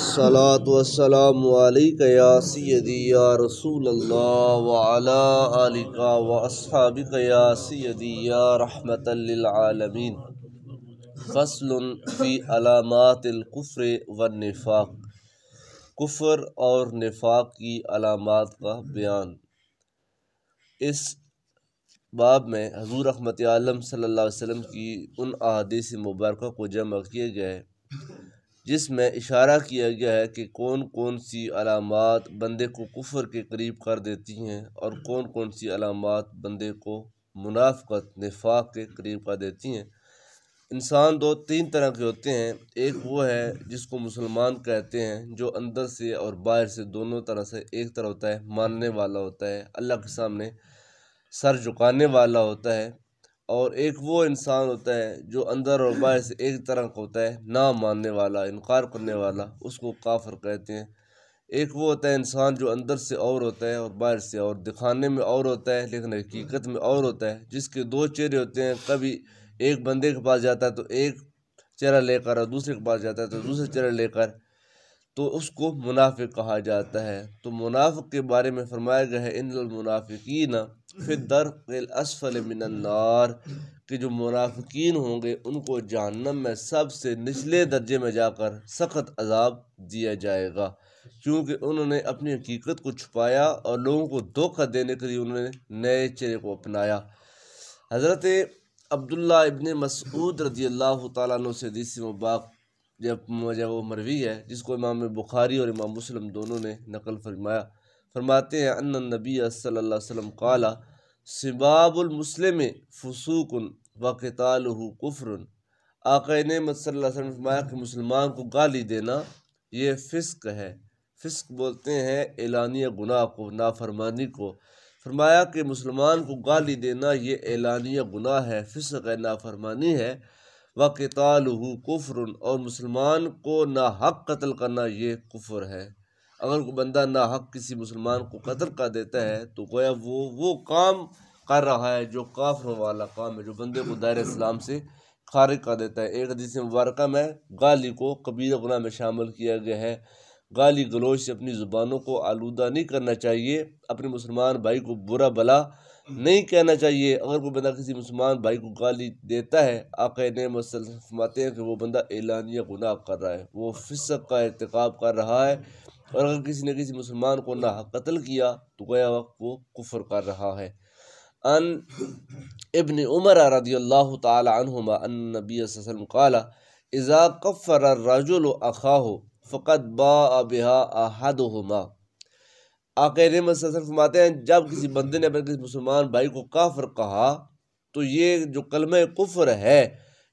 والسلام یا سیدی یا رسول اللہ و علّہ وصحب قیاسی رحمتین فصل علامات القفر والنفاق کفر اور نفاق کی علامات کا بیان اس باب میں حضور رحمت عالم صلی اللہ علیہ وسلم کی ان احادیث مبارکہ کو جمع کیے گئے جس میں اشارہ کیا گیا ہے کہ کون کون سی علامات بندے کو کفر کے قریب کر دیتی ہیں اور کون کون سی علامات بندے کو منافقت نفاق کے قریب کر دیتی ہیں انسان دو تین طرح کے ہوتے ہیں ایک وہ ہے جس کو مسلمان کہتے ہیں جو اندر سے اور باہر سے دونوں طرح سے ایک طرح ہوتا ہے ماننے والا ہوتا ہے اللہ کے سامنے سر جھکانے والا ہوتا ہے اور ایک وہ انسان ہوتا ہے جو اندر اور باہر سے ایک طرح کا ہوتا ہے نہ ماننے والا انکار کرنے والا اس کو کافر کہتے ہیں ایک وہ ہوتا ہے انسان جو اندر سے اور ہوتا ہے اور باہر سے اور دکھانے میں اور ہوتا ہے لیکن حقیقت میں اور ہوتا ہے جس کے دو چہرے ہوتے ہیں کبھی ایک بندے کے پاس جاتا ہے تو ایک چہرہ لے کر اور دوسرے کے پاس جاتا ہے تو دوسرے چہرہ لے کر تو اس کو منافق کہا جاتا ہے تو منافق کے بارے میں فرمایا گیا ہے ان المنافقین ف در من النار کہ جو منافقین ہوں گے ان کو جہنم میں سب سے نچلے درجے میں جا کر سخت عذاب دیا جائے گا کیونکہ انہوں نے اپنی حقیقت کو چھپایا اور لوگوں کو دھوکہ دینے کے لیے انہوں نے نئے چہرے کو اپنایا حضرت عبداللہ ابن مسعود رضی اللہ تعالیٰ عنہ سے حدیث مباق جب وہ مروی ہے جس کو امام بخاری اور امام مسلم دونوں نے نقل فرمایا فرماتے ہیں ان نبی صلی اللہ علیہ وسلم قال سباب المسلم فسوق و تالہ کفر آقا نعمت صلی اللہ علیہ وسلم نے فرمایا کہ مسلمان کو گالی دینا یہ فسق ہے فسق بولتے ہیں اعلانیہ گناہ کو نافرمانی کو فرمایا کہ مسلمان کو گالی دینا یہ اعلانیہ گناہ ہے فسق ہے نافرمانی ہے و كُفْرٌ اور مسلمان کو نہ حق قتل کرنا یہ کفر ہے اگر کوئی بندہ ناحق حق کسی مسلمان کو قتل کر دیتا ہے تو گویا وہ وہ کام کر رہا ہے جو کافروں والا کام ہے جو بندے کو دائر اسلام سے خارج کر دیتا ہے ایک حدیث مبارکہ میں گالی کو قبیر گناہ میں شامل کیا گیا ہے گالی گلوچ سے اپنی زبانوں کو آلودہ نہیں کرنا چاہیے اپنے مسلمان بھائی کو برا بلا نہیں کہنا چاہیے اگر کوئی بندہ کسی مسلمان بھائی کو گالی دیتا ہے آقا نئے مسلماتے ہیں کہ وہ بندہ اعلانیہ گناہ کر رہا ہے وہ فصق کا ارتقاب کر رہا ہے اور اگر کسی نے کسی مسلمان کو نہ قتل کیا تو گیا وقت وہ کفر کر رہا ہے ان ابن عمر رضی اللہ تعالی عنہما ان نبی صلی اللہ علیہ وسلم قال اذا کفر الرجل اخاہ فقد باع بها احدهما آقا نے صلی اللہ علیہ وسلم فرماتے ہیں جب کسی بندے نے اپنے کسی مسلمان بھائی کو کافر کہا تو یہ جو کلمہ کفر ہے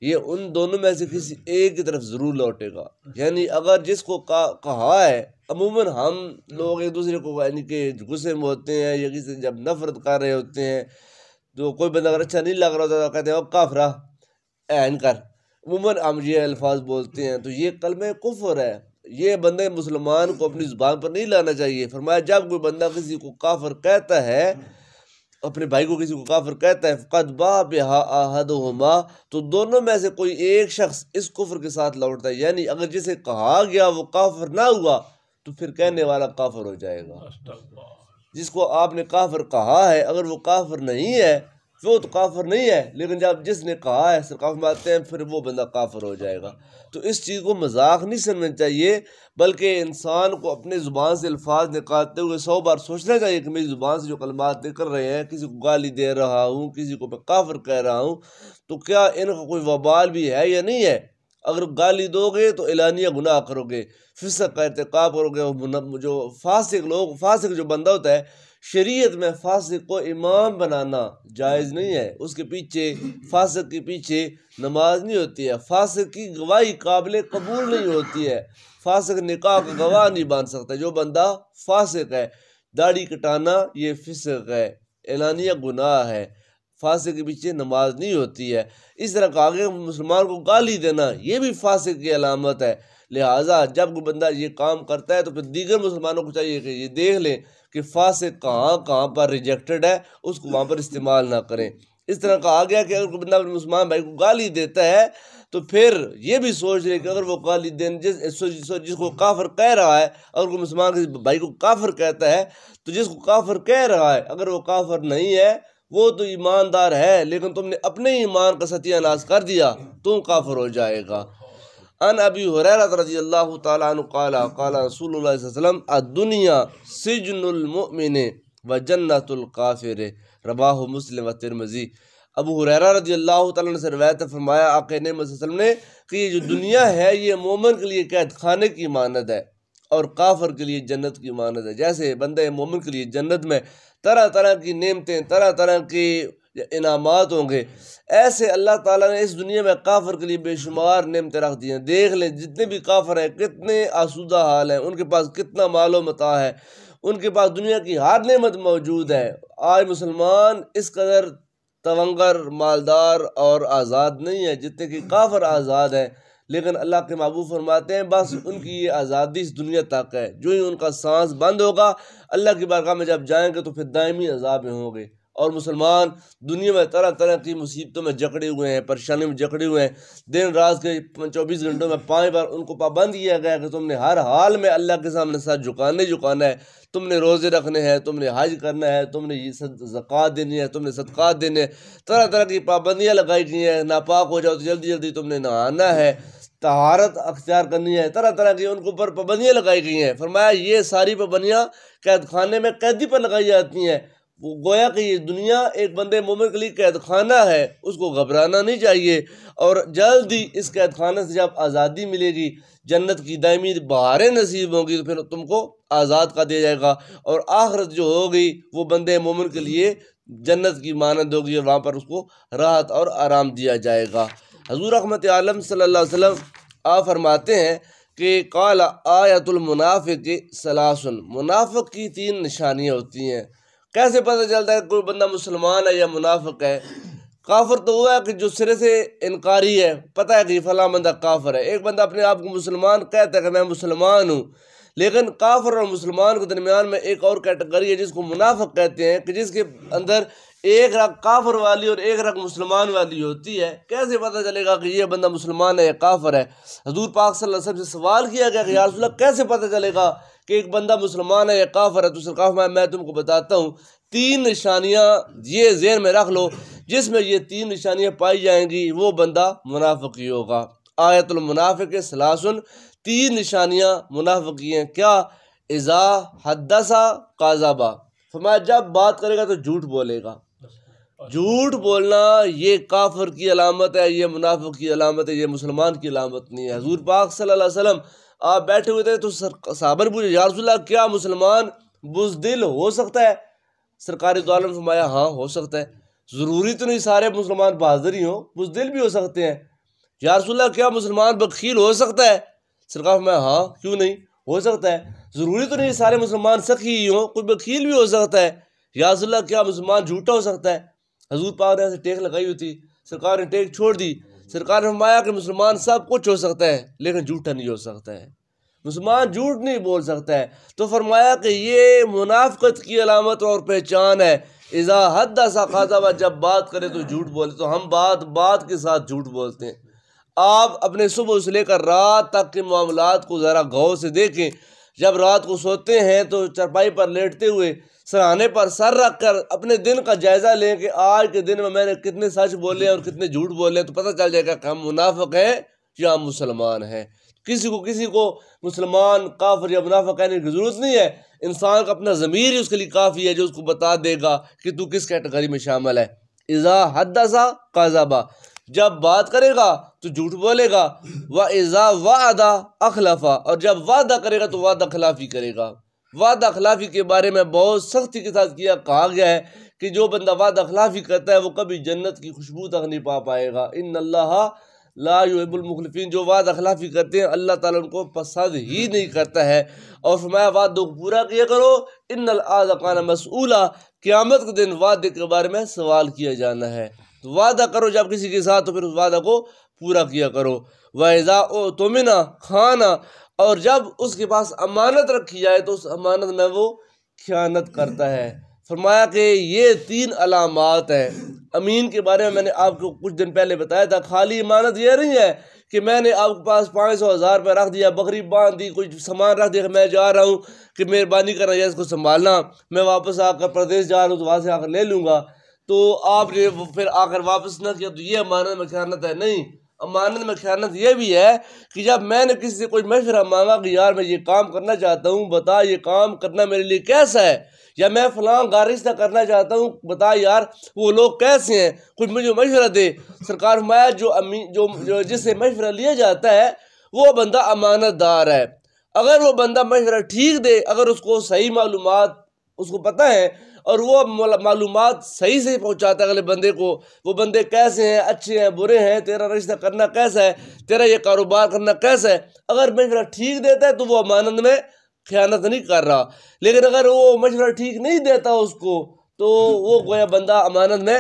یہ ان دونوں میں سے کسی ایک کی طرف ضرور لوٹے گا یعنی اگر جس کو کہا ہے عموماً ہم لوگ ایک دوسرے کو یعنی کہ غصے میں ہوتے ہیں یا کسی جب نفرت کر رہے ہوتے ہیں تو کوئی بندہ اگر اچھا نہیں لگ رہا ہوتا تو کہتے ہیں اب کافرا این کر عموماً ہم یہ الفاظ بولتے ہیں تو یہ کلم کفر ہے یہ بندے مسلمان کو اپنی زبان پر نہیں لانا چاہیے فرمایا جب کوئی بندہ کسی کو کافر کہتا ہے اپنے بھائی کو کسی کو کافر کہتا ہے قد با بہا آہد ہما تو دونوں میں سے کوئی ایک شخص اس کفر کے ساتھ لوٹتا ہے یعنی اگر جسے کہا گیا وہ کافر نہ ہوا تو پھر کہنے والا کافر ہو جائے گا جس کو آپ نے کافر کہا ہے اگر وہ کافر نہیں ہے وہ تو کافر نہیں ہے لیکن جب جس نے کہا ہے کافر آتے ہیں پھر وہ بندہ کافر ہو جائے گا تو اس چیز کو مذاق نہیں سمجھنا چاہیے بلکہ انسان کو اپنے زبان سے الفاظ نکالتے ہوئے سو بار سوچنا چاہیے کہ میری زبان سے جو کلمات نکل رہے ہیں کسی کو گالی دے رہا ہوں کسی کو میں کافر کہہ رہا ہوں تو کیا ان کا کوئی وبال بھی ہے یا نہیں ہے اگر گالی دو گے تو اعلانیہ گناہ کرو گے فصق کا ارتقاب کرو گے جو فاسق لوگ فاسق جو بندہ ہوتا ہے شریعت میں فاسق کو امام بنانا جائز نہیں ہے اس کے پیچھے فاسق کے پیچھے نماز نہیں ہوتی ہے فاسق کی گواہی قابل قبول نہیں ہوتی ہے فاسق نکاح کا گواہ نہیں بان سکتا جو بندہ فاسق ہے داڑھی کٹانا یہ فسق ہے اعلانیہ گناہ ہے فاسق کے پیچھے نماز نہیں ہوتی ہے اس طرح کا آگے مسلمان کو گالی دینا یہ بھی فاسق کی علامت ہے لہٰذا جب کوئی بندہ یہ کام کرتا ہے تو پھر دیگر مسلمانوں کو چاہیے کہ یہ دیکھ لیں فا سے کہاں کہاں پر ریجیکٹڈ ہے اس کو وہاں پر استعمال نہ کریں اس طرح کہا گیا کہ اگر بندہ بندہ مسلمان بھائی کو گالی دیتا ہے تو پھر یہ بھی سوچ رہے کہ اگر وہ گالی دین جس جس کو کافر کہہ رہا ہے اگر کوئی مسلمان کسی بھائی کو کافر کہتا ہے تو جس کو کافر کہہ رہا ہے اگر وہ کافر نہیں ہے وہ تو ایماندار ہے لیکن تم نے اپنے ایمان کا ستیہ ناز کر دیا تم کافر ہو جائے گا ان ابی حریرت رضی اللہ تعالیٰ عنہ قالا رسول اللہ علیہ وسلم الدنیا سجن المؤمن و جنت القافر مسلم و ترمزی ابو حریرہ رضی اللہ تعالیٰ نے روایت فرمایا صلی اللہ علیہ وسلم نے کہ یہ جو دنیا ہے یہ مومن کے لیے قید خانے کی مانت ہے اور کافر کے لیے جنت کی ماند ہے جیسے بندہ مومن کے لیے جنت میں طرح طرح کی نعمتیں طرح طرح کی یا انعامات ہوں گے ایسے اللہ تعالیٰ نے اس دنیا میں کافر کے لیے بے شمار نعمت رکھ دی ہیں دیکھ لیں جتنے بھی کافر ہیں کتنے آسودہ حال ہیں ان کے پاس کتنا مال و متا ہے ان کے پاس دنیا کی ہر نعمت موجود ہے آج مسلمان اس قدر تونگر مالدار اور آزاد نہیں ہے جتنے کہ کافر آزاد ہیں لیکن اللہ کے محبوب فرماتے ہیں بس ان کی یہ آزادی اس دنیا تک ہے جو ہی ان کا سانس بند ہوگا اللہ کی بارگاہ میں جب جائیں گے تو پھر دائمی عذاب میں ہوں گے اور مسلمان دنیا میں طرح طرح کی مصیبتوں میں جکڑے ہوئے ہیں پریشانیوں میں جکڑے ہوئے ہیں دن رات کے چوبیس گھنٹوں میں پانچ بار ان کو پابند کیا گیا کہ تم نے ہر حال میں اللہ کے سامنے ساتھ جھکانے جھکانا ہے تم نے روزے رکھنے ہیں تم نے حج کرنا ہے تم نے یہ زکوٰۃ دینی ہے تم نے صدقات دینے ہیں طرح طرح کی پابندیاں لگائی گئی ہیں ناپاک ہو جاؤ تو جلدی جلدی تم نے نہانا ہے تہارت اختیار کرنی ہے طرح طرح کی ان کے اوپر پابندیاں لگائی گئی ہیں فرمایا یہ ساری پابندیاں قید خانے میں قیدی پر لگائی جاتی ہیں وہ گویا کہ یہ دنیا ایک بند مومن کے لیے قید خانہ ہے اس کو گھبرانا نہیں چاہیے اور جلد ہی اس قید خانہ سے جب آزادی ملے گی جنت کی دائمی بہاریں نصیب ہوں گی تو پھر تم کو آزاد کا دیا جائے گا اور آخرت جو ہوگی وہ بند مومن کے لیے جنت کی مانند ہوگی اور وہاں پر اس کو راحت اور آرام دیا جائے گا حضور احمد عالم صلی اللہ علیہ وسلم آ فرماتے ہیں کہ کالا آیت المنافق کے منافق کی تین نشانیاں ہوتی ہیں کیسے پتہ چلتا ہے کوئی بندہ مسلمان ہے یا منافق ہے کافر تو وہ ہے کہ جو سرے سے انکاری ہے پتہ ہے کہ فلاں بندہ کافر ہے ایک بندہ اپنے آپ کو مسلمان کہتا ہے کہ میں مسلمان ہوں لیکن کافر اور مسلمان کے درمیان میں ایک اور کیٹیگری ہے جس کو منافق کہتے ہیں کہ جس کے اندر ایک رگ کافر والی اور ایک رگ مسلمان والی ہوتی ہے کیسے پتہ چلے گا کہ یہ بندہ مسلمان ہے یا کافر ہے حضور پاک صلی اللہ علیہ وسلم سے سوال کیا گیا کہ یا رسول اللہ کیسے پتہ چلے گا کہ ایک بندہ مسلمان ہے یا کافر ہے تو کافم ہے میں تم کو بتاتا ہوں تین نشانیاں یہ ذہن میں رکھ لو جس میں یہ تین نشانیاں پائی جائیں گی وہ بندہ منافقی ہوگا آیت المنافق سلاسن تین نشانیاں منافقی ہیں کیا اذا حدثا قاضاب فرمایا جب بات کرے گا تو جھوٹ بولے گا جھوٹ بولنا یہ کافر کی علامت ہے یہ منافق کی علامت ہے یہ مسلمان کی علامت نہیں ہے حضور پاک صلی اللہ علیہ وسلم آپ بیٹھے ہوئے تھے تو نے پوچھا پوچھے رسول اللہ کیا مسلمان بزدل ہو سکتا ہے سرکاری دعالم فرمایا ہاں ہو سکتا ہے ضروری تو نہیں سارے مسلمان بہادر ہی ہوں بزدل بھی ہو سکتے ہیں یا رسول اللہ کیا مسلمان بخیل ہو سکتا ہے سرکار فرمایا ہاں کیوں نہیں ہو سکتا ہے ضروری تو نہیں سارے مسلمان سخی ہی ہوں کچھ بخیل بھی ہو سکتا ہے یا رسول اللہ کیا مسلمان جھوٹا ہو سکتا ہے حضور پاک نے ایسے ٹیک ہوئی تھی سرکار نے ٹیک چھوڑ دی سرکار نے فرمایا کہ مسلمان سب کچھ ہو سکتا ہے لیکن جھوٹا نہیں ہو سکتا ہے مسلمان جھوٹ نہیں بول سکتا ہے تو فرمایا کہ یہ منافقت کی علامت اور پہچان ہے اضاحد سا خاصا بات جب بات کرے تو جھوٹ بولے تو ہم بات بات کے ساتھ جھوٹ بولتے ہیں آپ اپنے صبح سے لے کر رات تک کے معاملات کو ذرا گھو سے دیکھیں جب رات کو سوتے ہیں تو چرپائی پر لیٹتے ہوئے سرانے پر سر رکھ کر اپنے دن کا جائزہ لیں کہ آج کے دن میں میں نے کتنے سچ بولے ہیں اور کتنے جھوٹ بولے ہیں تو پتہ چل جائے گا کہ ہم منافق ہیں یا ہم مسلمان ہیں کسی کو کسی کو مسلمان کافر یا منافق کہنے کی ضرورت نہیں ہے انسان کا اپنا ضمیر ہی اس کے لیے کافی ہے جو اس کو بتا دے گا کہ تو کس کیٹیگری میں شامل ہے ازا حد دسا قذبا جب بات کرے گا تو جھوٹ بولے گا وزا وعدہ اخلافہ اور جب وعدہ کرے گا تو وعدہ خلافی کرے گا وعدہ خلافی کے بارے میں بہت سختی کے ساتھ کیا کہا گیا ہے کہ جو بندہ وعدہ خلافی کرتا ہے وہ کبھی جنت کی خوشبو تک نہیں پا پائے گا ان اللہ لا یحب المخلفین جو وعدہ خلافی کرتے ہیں اللہ تعالیٰ ان کو پسند ہی نہیں کرتا ہے اور وعدوں کو پورا کیا کرو ان کانا مسئولہ قیامت کے دن وعدے کے بارے میں سوال کیا جانا ہے تو وعدہ کرو جب کسی کے ساتھ تو پھر اس وعدہ کو پورا کیا کرو ویزا او تومنا کھانا اور جب اس کے پاس امانت رکھی جائے تو اس امانت میں وہ خیانت کرتا ہے فرمایا کہ یہ تین علامات ہیں امین کے بارے میں میں نے آپ کو کچھ دن پہلے بتایا تھا خالی امانت یہ نہیں ہے کہ میں نے آپ کے پاس پانچ سو ہزار روپے رکھ دیا بکری باندھ دی کچھ سامان رکھ دیا کہ میں جا رہا ہوں کہ مہربانی کر رہا ہے اس کو سنبھالنا میں واپس آ کر پردیش جا رہا ہوں تو وہاں سے آ کر لے لوں گا تو آپ نے پھر آ کر واپس نہ کیا تو یہ امانت میں خیانت ہے نہیں امانت میں خیانت یہ بھی ہے کہ جب میں نے کسی سے کوئی مشورہ مانگا کہ یار میں یہ کام کرنا چاہتا ہوں بتا یہ کام کرنا میرے لیے کیسا ہے یا میں فلاں گارشتہ کرنا چاہتا ہوں بتا یار وہ لوگ کیسے ہیں کچھ مجھے مشورہ دے سرکار فرمایا جو جو, جو جس سے مشورہ لیا جاتا ہے وہ بندہ امانت دار ہے اگر وہ بندہ مشورہ ٹھیک دے اگر اس کو صحیح معلومات اس کو پتہ ہے اور وہ معلومات صحیح سے پہنچاتا ہے اگلے بندے کو وہ بندے کیسے ہیں اچھے ہیں برے ہیں تیرا رشتہ کرنا کیسا ہے تیرا یہ کاروبار کرنا کیسا ہے اگر مشورہ ٹھیک دیتا ہے تو وہ امانند میں خیانت نہیں کر رہا لیکن اگر وہ مشورہ ٹھیک نہیں دیتا اس کو تو وہ گویا بندہ امانت میں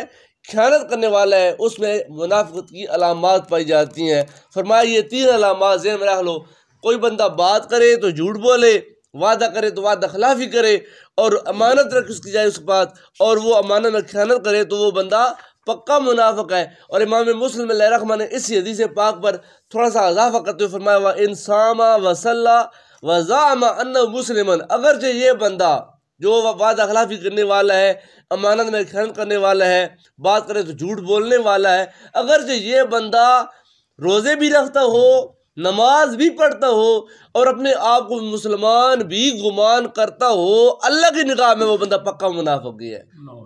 خیانت کرنے والا ہے اس میں منافقت کی علامات پائی جاتی ہیں فرمایا یہ تین علامات ذہن میں رکھ لو کوئی بندہ بات کرے تو جھوٹ بولے وعدہ کرے تو وعدہ خلافی کرے اور امانت رکھ اس کی جائے اس بات اور وہ امانت میں خیانت کرے تو وہ بندہ پکا منافق ہے اور امام مسلم رحمہ نے اسی حدیث پاک پر تھوڑا سا اضافہ کرتے ہوئے فرمایا وَإِنسَامَ انسام وصل و مُسْلِمًا ان مسلمان اگرچہ یہ بندہ جو وعدہ خلافی کرنے والا ہے امانت میں خیانت کرنے والا ہے بات کرے تو جھوٹ بولنے والا ہے اگرچہ یہ بندہ روزے بھی رکھتا ہو نماز بھی پڑھتا ہو اور اپنے آپ کو مسلمان بھی گمان کرتا ہو اللہ کی نگاہ میں وہ بندہ پکا منافق گیا ہے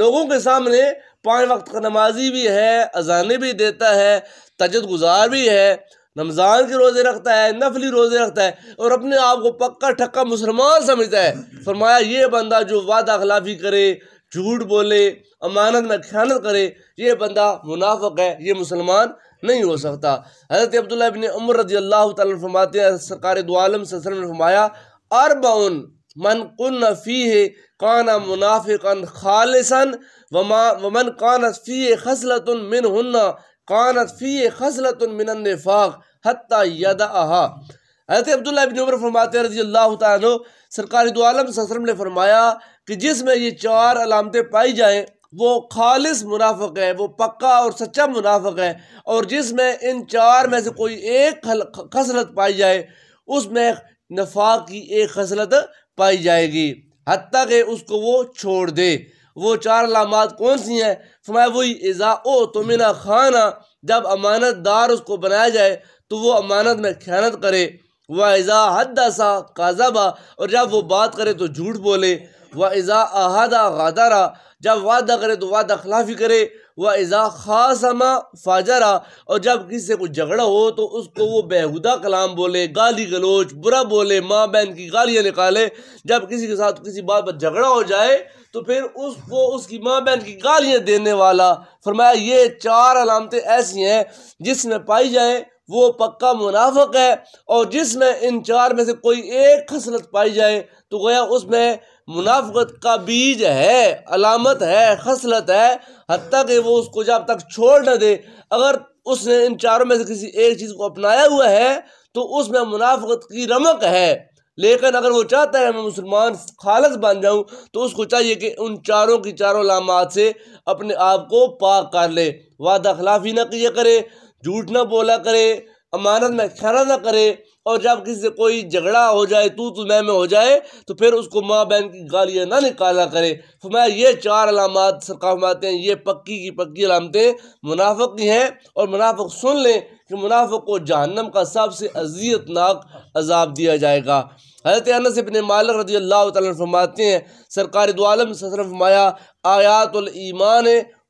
لوگوں کے سامنے پانچ وقت کا نمازی بھی ہے اذانے بھی دیتا ہے تجد گزار بھی ہے رمضان کے روزے رکھتا ہے نفلی روزے رکھتا ہے اور اپنے آپ کو پکا ٹھکا مسلمان سمجھتا ہے فرمایا یہ بندہ جو وعدہ خلافی کرے جھوٹ بولے امانت میں خیانت کرے یہ بندہ منافق ہے یہ مسلمان نہیں ہو سکتا حضرت عبداللہ بن عمر رضی اللہ تعالیٰ نے فرماتے ہیں سرکار دو عالم صلی اللہ علیہ وسلم نے فرمایا اربعن من قن فیہ کانا منافقا خالصا ومن کانت فیہ خسلت منہن کانت فیہ خسلت من النفاق حتی یدعہا حضرت عبداللہ بن عمر فرماتے ہیں رضی اللہ تعالیٰ عنہ سرکار دو عالم صلی اللہ علیہ وسلم نے فرمایا کہ جس میں یہ چار علامتیں پائی جائیں وہ خالص منافق ہے وہ پکا اور سچا منافق ہے اور جس میں ان چار میں سے کوئی ایک خسلت پائی جائے اس میں نفاق کی ایک خسلت پائی جائے گی حتیٰ کہ اس کو وہ چھوڑ دے وہ چار علامات کون سی ہیں فرمایا وہی ازا او تو منا خانہ جب امانت دار اس کو بنایا جائے تو وہ امانت میں خیانت کرے وہ ایزا حد سا اور جب وہ بات کرے تو جھوٹ بولے و ازا احادہ غادہ جب وعدہ کرے تو وعدہ خلافی کرے وا ازا خاص ہما اور جب کسی سے کوئی جھگڑا ہو تو اس کو وہ بیہودہ کلام بولے گالی گلوچ برا بولے ماں بہن کی گالیاں نکالے جب کسی کے ساتھ کسی بات پر جھگڑا ہو جائے تو پھر اس کو اس کی ماں بہن کی گالیاں دینے والا فرمایا یہ چار علامتیں ایسی ہیں جس میں پائی جائیں وہ پکا منافق ہے اور جس میں ان چار میں سے کوئی ایک خسلت پائی جائے تو گویا اس میں منافقت کا بیج ہے علامت ہے خصلت ہے حتیٰ کہ وہ اس کو جب تک چھوڑ نہ دے اگر اس نے ان چاروں میں سے کسی ایک چیز کو اپنایا ہوا ہے تو اس میں منافقت کی رمق ہے لیکن اگر وہ چاہتا ہے میں مسلمان خالص بن جاؤں تو اس کو چاہیے کہ ان چاروں کی چاروں علامات سے اپنے آپ کو پاک کر لے وعدہ خلافی نہ کیا کرے جھوٹ نہ بولا کرے امانت میں خیرہ نہ کرے اور جب کسی سے کوئی جھگڑا ہو جائے تو تو میں میں ہو جائے تو پھر اس کو ماں بہن کی گالیاں نہ نکالا کرے فرمایا یہ چار علامات علاماتے ہیں یہ پکی کی پکی علامتیں منافق کی ہیں اور منافق سن لیں کہ منافق کو جہنم کا سب سے عذیتناک ناک عذاب دیا جائے گا حضرت اپنے مالک رضی اللہ تعالیٰ فرماتے ہیں علیہ دو فرمایا آیات الایمان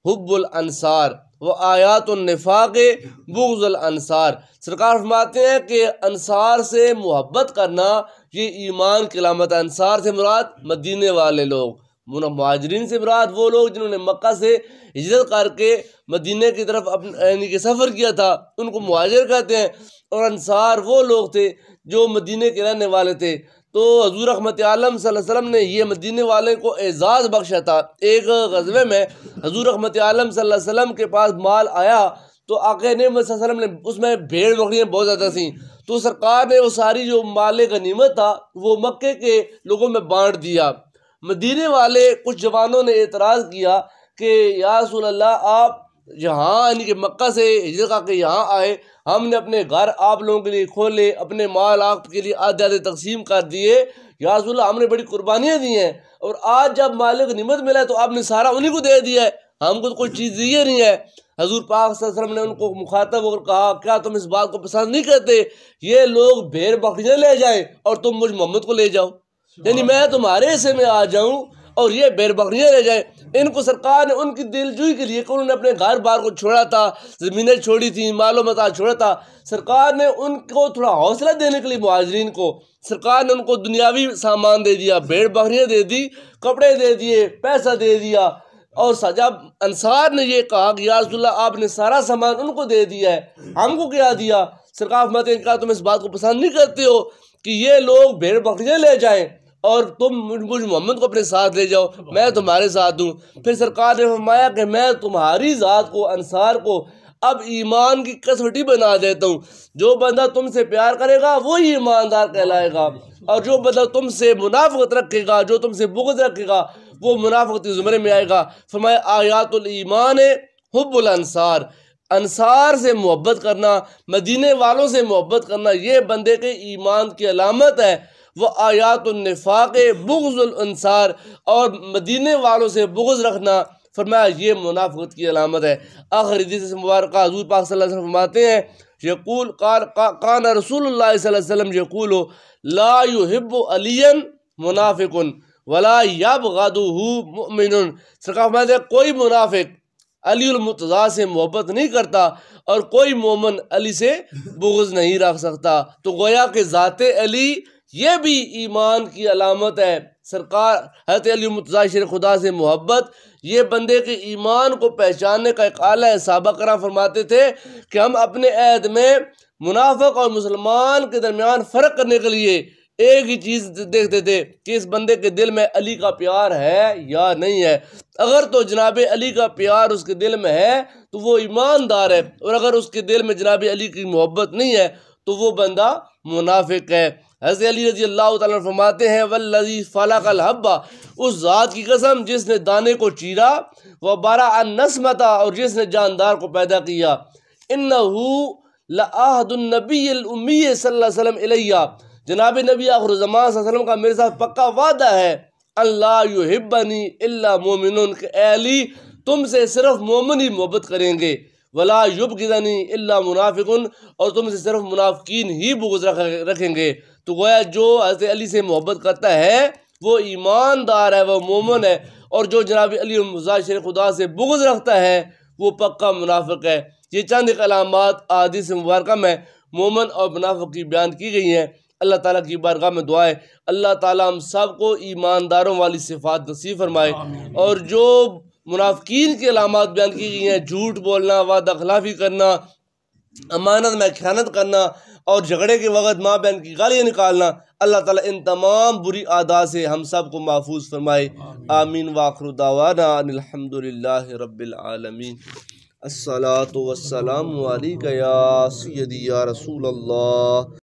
حب الانصار وہ آیات النفاق بغض الانصار سرکار فرماتے ہیں کہ انصار سے محبت کرنا یہ ایمان کلامت انصار سے مراد مدینے والے لوگ مہاجرین سے مراد وہ لوگ جنہوں نے مکہ سے ہجرت کر کے مدینہ کی طرف یعنی کہ سفر کیا تھا ان کو مہاجر کہتے ہیں اور انصار وہ لوگ تھے جو مدینے کے رہنے والے تھے تو حضور احمد صلی اللہ علیہ وسلم نے یہ مدینے والے کو اعزاز بخشا تھا ایک غزوے میں حضور احمد عالم صلی اللہ علیہ وسلم کے پاس مال آیا تو اللہ علیہ وسلم نے اس میں بھیڑ بکریاں بہت زیادہ تھیں تو سرکار نے وہ ساری جو مال غنیمت تھا وہ مکے کے لوگوں میں بانٹ دیا مدینے والے کچھ جوانوں نے اعتراض کیا کہ یا رسول اللہ آپ ہاں، یعنی مکہ سے ہجرت کر کے یہاں آئے ہم نے اپنے گھر آپ لوگوں کے لیے کھولے اپنے مال آپ کے لیے آدھے آدھے تقسیم کر دیے یا رسول اللہ ہم نے بڑی قربانیاں دی ہیں اور آج جب مالک نعمت ملا تو آپ نے سارا انہیں کو دے دیا ہے ہم کو تو کوئی چیز دی نہیں ہے حضور پاک صلی اللہ علیہ وسلم نے ان کو مخاطب ہو کر کہا کیا تم اس بات کو پسند نہیں کرتے یہ لوگ بھیڑ بکریاں لے جائیں اور تم مجھ محمد کو لے جاؤ یعنی میں تمہارے حصے میں آ جاؤں اور یہ بیر بکریاں رہ جائیں ان کو سرکار نے ان کی جوئی کے لیے کہ انہوں نے اپنے گھر بار کو چھوڑا تھا زمینیں چھوڑی تھیں مال و متا چھوڑا تھا سرکار نے ان کو تھوڑا حوصلہ دینے کے لیے معاجرین کو سرکار نے ان کو دنیاوی سامان دے دیا بھیڑ بکریاں دے دی کپڑے دے دیے پیسہ دے دیا اور جب انصار نے یہ کہا کہ یا رسول اللہ آپ نے سارا سامان ان کو دے دیا ہے ہم کو کیا دیا سرکار فرماتے ہیں کہا تم اس بات کو پسند نہیں کرتے ہو کہ یہ لوگ بھیڑ بکریاں لے جائیں اور تم مجھ محمد کو اپنے ساتھ لے جاؤ میں تمہارے ساتھ ہوں پھر سرکار نے فرمایا کہ میں تمہاری ذات کو انصار کو اب ایمان کی بنا دیتا ہوں جو بندہ تم سے پیار کرے گا وہی ایماندار کہلائے گا اور جو بندہ تم سے منافقت رکھے گا جو تم سے بغض رکھے گا وہ منافقتی کے زمرے میں آئے گا فرمایا آیات الایمان حب الانصار انصار سے محبت کرنا مدینے والوں سے محبت کرنا یہ بندے کے ایمان کی علامت ہے وہ آیات النفاق بغض الانصار اور مدینے والوں سے بغض رکھنا فرمایا یہ منافقت کی علامت ہے آخر سے مبارکہ حضور پاک صلی اللہ علیہ وسلم فرماتے ہیں یقول قان رسول اللہ اللہ صلی علیہ وسلم لا منافق ولا مؤمن کوئی منافق علی المتضا سے محبت نہیں کرتا اور کوئی مومن علی سے بغض نہیں رکھ سکتا تو گویا کہ ذات علی یہ بھی ایمان کی علامت ہے سرکار حضرت علی شریف خدا سے محبت یہ بندے کے ایمان کو پہچاننے کا ایک اعلیٰ صحابہ کرام فرماتے تھے کہ ہم اپنے عید میں منافق اور مسلمان کے درمیان فرق کرنے کے لیے ایک ہی چیز دیکھتے تھے کہ اس بندے کے دل میں علی کا پیار ہے یا نہیں ہے اگر تو جناب علی کا پیار اس کے دل میں ہے تو وہ ایماندار ہے اور اگر اس کے دل میں جناب علی کی محبت نہیں ہے تو وہ بندہ منافق ہے حضرت علی رضی اللہ تعالیٰ فرماتے ہیں والذی فلق الحبہ اس ذات کی قسم جس نے دانے کو چیرا و بارہ نسمتا اور جس نے جاندار کو پیدا کیا انہو لعہد النبی الامی صلی اللہ علیہ وسلم علیہ جناب نبی آخر زمان صلی اللہ علیہ وسلم کا میرے ساتھ پکا وعدہ ہے اللہ یحبنی اللہ مومنون کہ اے علی تم سے صرف مومن ہی محبت کریں گے وَلَا یبغضنی إِلَّا منافقن اور تم سے صرف منافقین ہی بغض رکھیں گے تو گویا جو حضرت علی سے محبت کرتا ہے وہ ایماندار ہے وہ مومن ہے اور جو جناب علی شیر خدا سے بغض رکھتا ہے وہ پکا منافق ہے یہ چند علامات عادی سے مبارکہ میں مومن اور منافق کی بیان کی گئی ہیں اللہ تعالیٰ کی بارگاہ میں دعائیں اللہ تعالیٰ ہم سب کو ایمانداروں والی صفات نصیب فرمائے اور جو منافقین کی علامات بیان کی گئی ہیں جھوٹ بولنا وعدہ خلافی کرنا امانت میں خیانت کرنا اور جھگڑے کے وقت ماں بہن کی گالیاں نکالنا اللہ تعالیٰ ان تمام بری عادات سے ہم سب کو محفوظ فرمائے آمین دعوانا ان الحمدللہ رب العالمین علیکہ یا سیدی یا رسول اللہ